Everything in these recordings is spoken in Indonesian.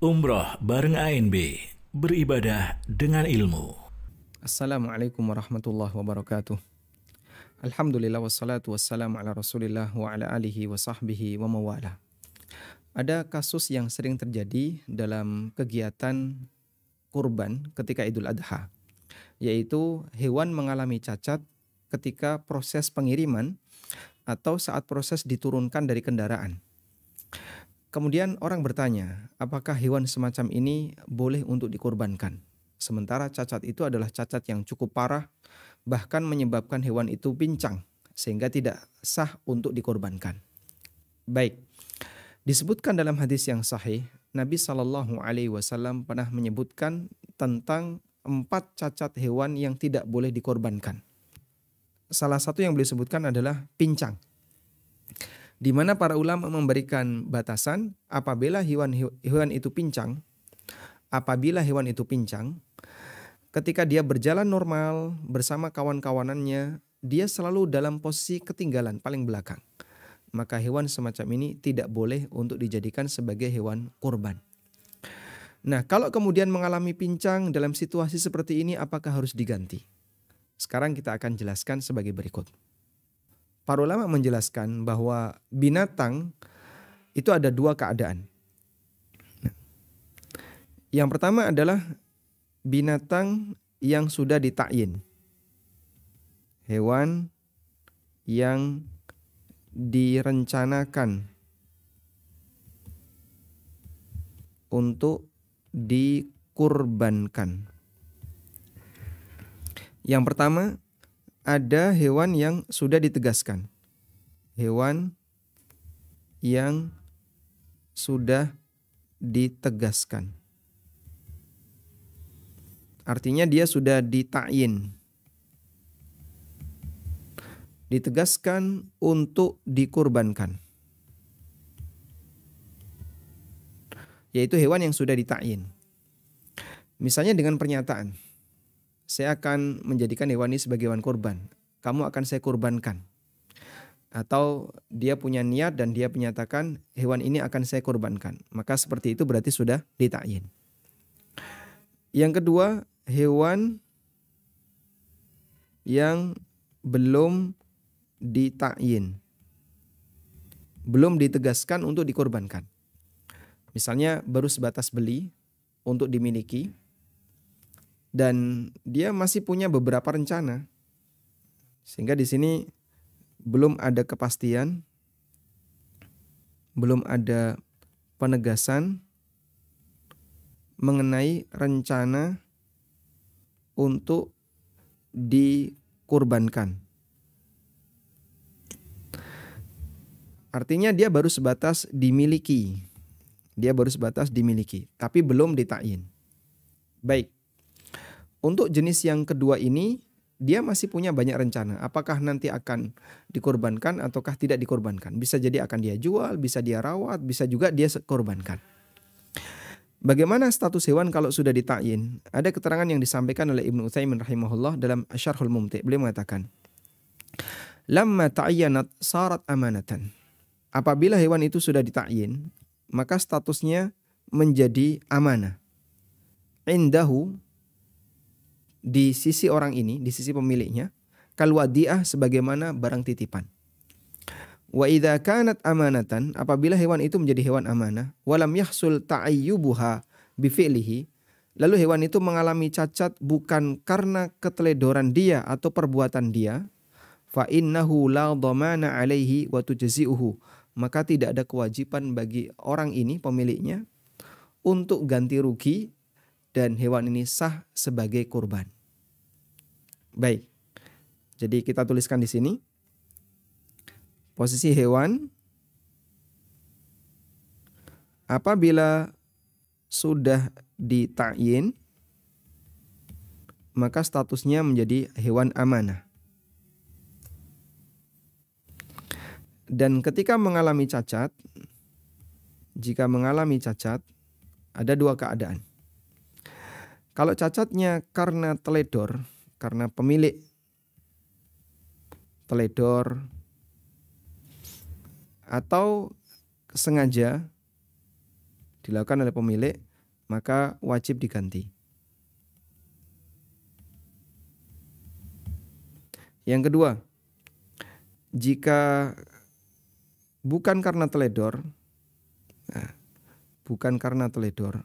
Umroh bareng ANB, beribadah dengan ilmu. Assalamualaikum warahmatullahi wabarakatuh. Alhamdulillah wassalatu wassalamu ala rasulillah wa ala alihi wa sahbihi wa mawala. Ada kasus yang sering terjadi dalam kegiatan kurban ketika Idul Adha, yaitu hewan mengalami cacat ketika proses pengiriman atau saat proses diturunkan dari kendaraan. Kemudian orang bertanya, apakah hewan semacam ini boleh untuk dikorbankan? Sementara cacat itu adalah cacat yang cukup parah, bahkan menyebabkan hewan itu pincang, sehingga tidak sah untuk dikorbankan. Baik, disebutkan dalam hadis yang sahih, Nabi Shallallahu Alaihi Wasallam pernah menyebutkan tentang empat cacat hewan yang tidak boleh dikorbankan. Salah satu yang beliau sebutkan adalah pincang di mana para ulama memberikan batasan apabila hewan hewan itu pincang, apabila hewan itu pincang, ketika dia berjalan normal bersama kawan-kawanannya, dia selalu dalam posisi ketinggalan paling belakang. Maka hewan semacam ini tidak boleh untuk dijadikan sebagai hewan kurban. Nah, kalau kemudian mengalami pincang dalam situasi seperti ini apakah harus diganti? Sekarang kita akan jelaskan sebagai berikut para ulama menjelaskan bahwa binatang itu ada dua keadaan. Yang pertama adalah binatang yang sudah ditakyin. Hewan yang direncanakan untuk dikurbankan. Yang pertama ada hewan yang sudah ditegaskan. Hewan yang sudah ditegaskan. Artinya dia sudah ditain, Ditegaskan untuk dikurbankan. Yaitu hewan yang sudah ditain. Misalnya dengan pernyataan saya akan menjadikan hewan ini sebagai hewan kurban. Kamu akan saya kurbankan. Atau dia punya niat dan dia menyatakan hewan ini akan saya kurbankan. Maka seperti itu berarti sudah ditakyin. Yang kedua, hewan yang belum ditakyin. Belum ditegaskan untuk dikorbankan. Misalnya baru sebatas beli untuk dimiliki, dan dia masih punya beberapa rencana. Sehingga di sini belum ada kepastian, belum ada penegasan mengenai rencana untuk dikurbankan. Artinya dia baru sebatas dimiliki. Dia baru sebatas dimiliki, tapi belum ditain. Baik, untuk jenis yang kedua ini, dia masih punya banyak rencana. Apakah nanti akan dikorbankan ataukah tidak dikorbankan? Bisa jadi akan dia jual, bisa dia rawat, bisa juga dia korbankan. Bagaimana status hewan kalau sudah ditakyin? Ada keterangan yang disampaikan oleh Ibnu Utsaimin rahimahullah dalam Syarhul Mumti. Beliau mengatakan, "Lamma ta'yanat sarat amanatan." Apabila hewan itu sudah ditakyin, maka statusnya menjadi amanah. Indahu di sisi orang ini, di sisi pemiliknya, kalwadiah sebagaimana barang titipan. Wa idha kanat amanatan, apabila hewan itu menjadi hewan amanah, walam yahsul ta'ayyubuha bifi'lihi, lalu hewan itu mengalami cacat bukan karena keteledoran dia atau perbuatan dia, fa innahu la dhamana alaihi wa tujzi'uhu. Maka tidak ada kewajiban bagi orang ini pemiliknya untuk ganti rugi dan hewan ini sah sebagai kurban. Baik. Jadi kita tuliskan di sini posisi hewan apabila sudah ditayin maka statusnya menjadi hewan amanah. Dan ketika mengalami cacat, jika mengalami cacat, ada dua keadaan. Kalau cacatnya karena teledor, karena pemilik teledor atau sengaja dilakukan oleh pemilik maka wajib diganti. Yang kedua, jika bukan karena teledor, nah, bukan karena teledor,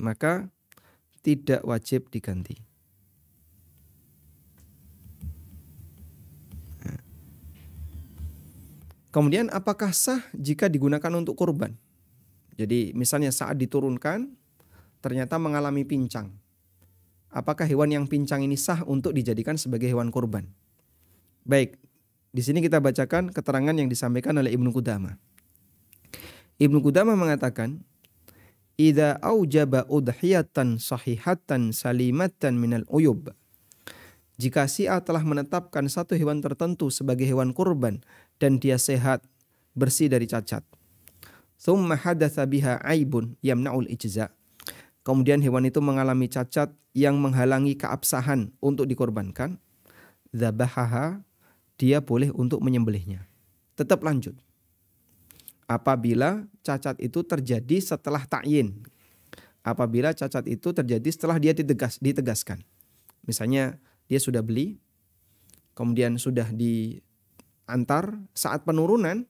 maka tidak wajib diganti. Nah. Kemudian apakah sah jika digunakan untuk kurban? Jadi misalnya saat diturunkan ternyata mengalami pincang. Apakah hewan yang pincang ini sah untuk dijadikan sebagai hewan kurban? Baik, di sini kita bacakan keterangan yang disampaikan oleh Ibnu Kudama. Ibnu Kudama mengatakan, idza aujaba udhiyatan sahihatan salimatan minal uyub. Jika si A telah menetapkan satu hewan tertentu sebagai hewan kurban dan dia sehat, bersih dari cacat. Thumma hadatha biha aibun yamna'ul ijza. Kemudian hewan itu mengalami cacat yang menghalangi keabsahan untuk dikorbankan. Zabahaha, dia boleh untuk menyembelihnya. Tetap lanjut apabila cacat itu terjadi setelah takyin. Apabila cacat itu terjadi setelah dia ditegas, ditegaskan. Misalnya dia sudah beli, kemudian sudah diantar, saat penurunan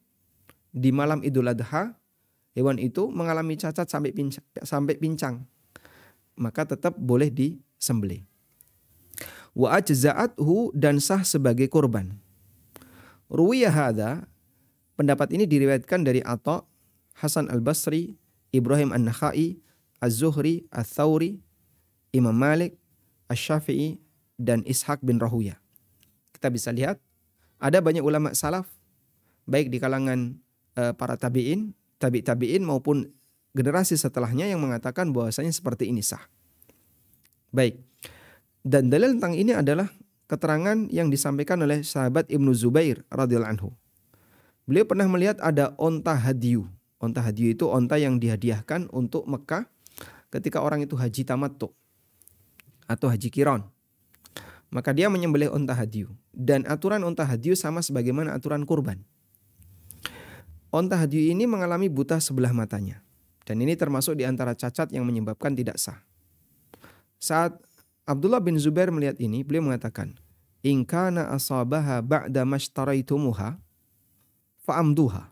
di malam Idul Adha, hewan itu mengalami cacat sampai pincang, sampai pincang. Maka tetap boleh disembelih. Wa ajza'athu dan sah sebagai kurban. Ruwiyah Pendapat ini diriwayatkan dari Atta, Hasan Al-Basri, Ibrahim An-Nakhai, Az-Zuhri, Al-Thawri, Imam Malik, al syafii dan Ishaq bin Rahuya. Kita bisa lihat ada banyak ulama salaf baik di kalangan uh, para tabi'in, tabi' tabi'in maupun generasi setelahnya yang mengatakan bahwasanya seperti ini sah. Baik. Dan dalil tentang ini adalah keterangan yang disampaikan oleh sahabat Ibnu Zubair radhiyallahu anhu. Beliau pernah melihat ada onta hadiu. Onta hadiu itu onta yang dihadiahkan untuk Mekah ketika orang itu haji tamattu atau haji kiron. Maka dia menyembelih onta hadiu. Dan aturan onta hadiu sama sebagaimana aturan kurban. Onta hadiu ini mengalami buta sebelah matanya. Dan ini termasuk di antara cacat yang menyebabkan tidak sah. Saat Abdullah bin Zubair melihat ini, beliau mengatakan, inkana asabaha ba'da mashtaraitumuha fa'amduha.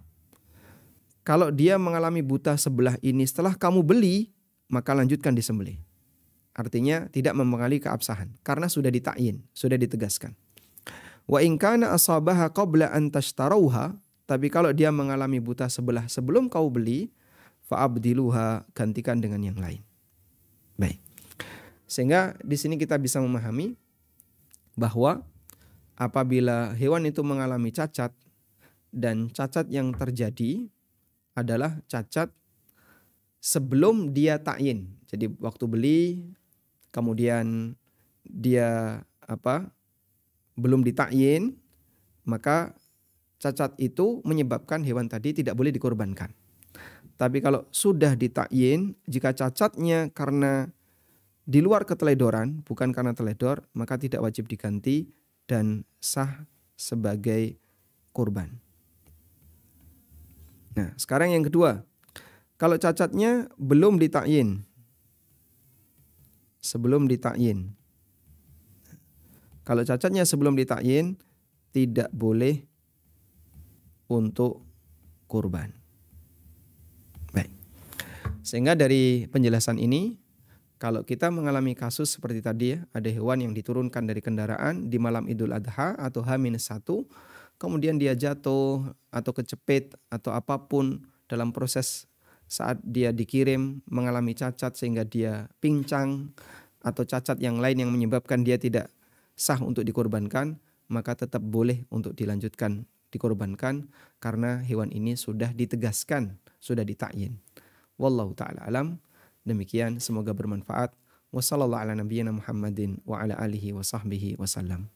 Kalau dia mengalami buta sebelah ini setelah kamu beli, maka lanjutkan disembelih. Artinya tidak membekali keabsahan karena sudah ditakin, sudah ditegaskan. Wa in kana asabaha qabla an tapi kalau dia mengalami buta sebelah sebelum kau beli, fa'abdiluha gantikan dengan yang lain. Baik. Sehingga di sini kita bisa memahami bahwa apabila hewan itu mengalami cacat, dan cacat yang terjadi adalah cacat sebelum dia takin. Jadi waktu beli kemudian dia apa belum ditakin, maka cacat itu menyebabkan hewan tadi tidak boleh dikorbankan. Tapi kalau sudah ditakin, jika cacatnya karena di luar keteledoran bukan karena teledor maka tidak wajib diganti dan sah sebagai korban. Nah, sekarang yang kedua. Kalau cacatnya belum ditakyin. Sebelum ditakyin. Kalau cacatnya sebelum ditakyin tidak boleh untuk kurban. Baik. Sehingga dari penjelasan ini kalau kita mengalami kasus seperti tadi ya, ada hewan yang diturunkan dari kendaraan di malam Idul Adha atau H-1, kemudian dia jatuh atau kecepit atau apapun dalam proses saat dia dikirim mengalami cacat sehingga dia pincang atau cacat yang lain yang menyebabkan dia tidak sah untuk dikorbankan, maka tetap boleh untuk dilanjutkan dikorbankan karena hewan ini sudah ditegaskan, sudah ditakyin. Wallahu taala alam. Demikian semoga bermanfaat. Wassalamualaikum warahmatullahi wabarakatuh. Muhammadin wa ala alihi wa sahbihi wasallam.